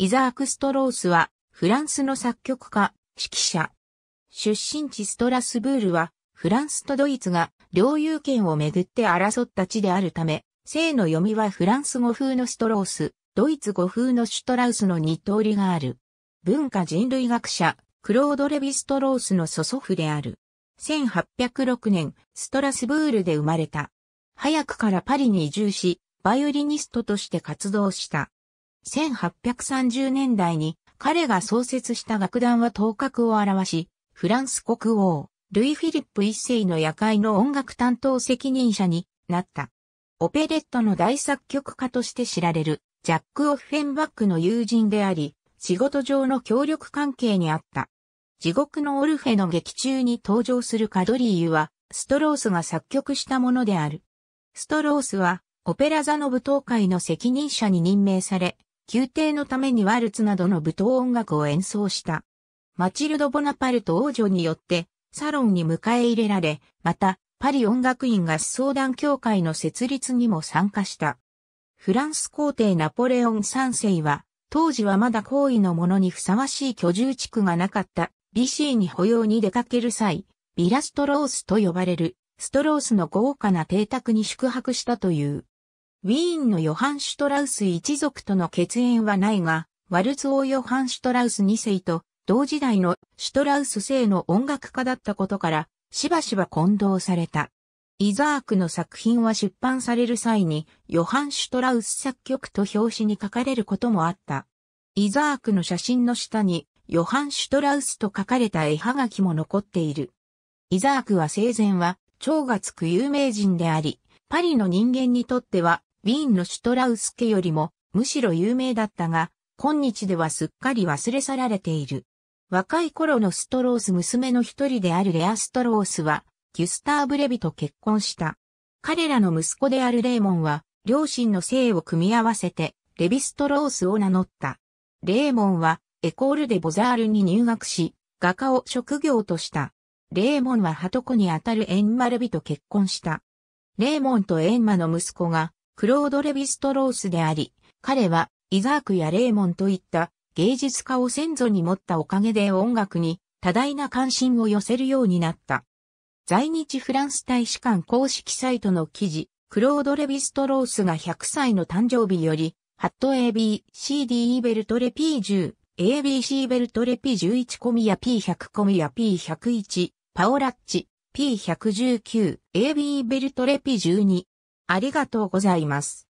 イザーク・ストロースは、フランスの作曲家、指揮者。出身地ストラスブールは、フランスとドイツが領有権をめぐって争った地であるため、姓の読みはフランス語風のストロース、ドイツ語風のシュトラウスの二通りがある。文化人類学者、クロード・レヴィ・ストロースの祖祖父である。1806年、ストラスブールで生まれた。早くからパリに移住し、バイオリニストとして活動した。1830年代に彼が創設した楽団は頭角を表し、フランス国王、ルイ・フィリップ一世の夜会の音楽担当責任者になった。オペレットの大作曲家として知られる、ジャック・オフェンバックの友人であり、仕事上の協力関係にあった。地獄のオルフェの劇中に登場するカドリーユは、ストロースが作曲したものである。ストロースは、オペラ座の舞踏会の責任者に任命され、宮廷のためにワルツなどの舞踏音楽を演奏した。マチルド・ボナパルト王女によってサロンに迎え入れられ、またパリ音楽院が相談。団協会の設立にも参加した。フランス皇帝ナポレオン3世は、当時はまだ皇位のものにふさわしい居住地区がなかったビシーに保養に出かける際、ビラストロースと呼ばれるストロースの豪華な邸宅に宿泊したという。ウィーンのヨハン・シュトラウス一族との血縁はないが、ワルツオ・ヨハン・シュトラウス2世と同時代のシュトラウス生の音楽家だったことから、しばしば混同された。イザークの作品は出版される際に、ヨハン・シュトラウス作曲と表紙に書かれることもあった。イザークの写真の下に、ヨハン・シュトラウスと書かれた絵はがきも残っている。イザークは生前は、蝶がつく有名人であり、パリの人間にとってはウィーンのシュトラウス家よりもむしろ有名だったが、今日ではすっかり忘れ去られている。若い頃のストロース娘の一人であるレア・ストロースは、ギュスターブ・レビと結婚した。彼らの息子であるレーモンは、両親の姓を組み合わせて、レビ・ストロースを名乗った。レーモンは、エコール・でボザールに入学し、画家を職業とした。レーモンはハトコにあたるエンマルビと結婚した。レーモンとエンマの息子が、クロード・レヴィストロースであり、彼はイザークやレーモンといった芸術家を先祖に持ったおかげで音楽に多大な関心を寄せるようになった。在日フランス大使館公式サイトの記事、クロード・レヴィストロースが100歳の誕生日より、ハット AB、CD ベルトレ P10、ABC ベルトレ P11 コミヤ P100 コミヤ P101、パオラッチ、P119、AB ベルトレ P12、ありがとうございます。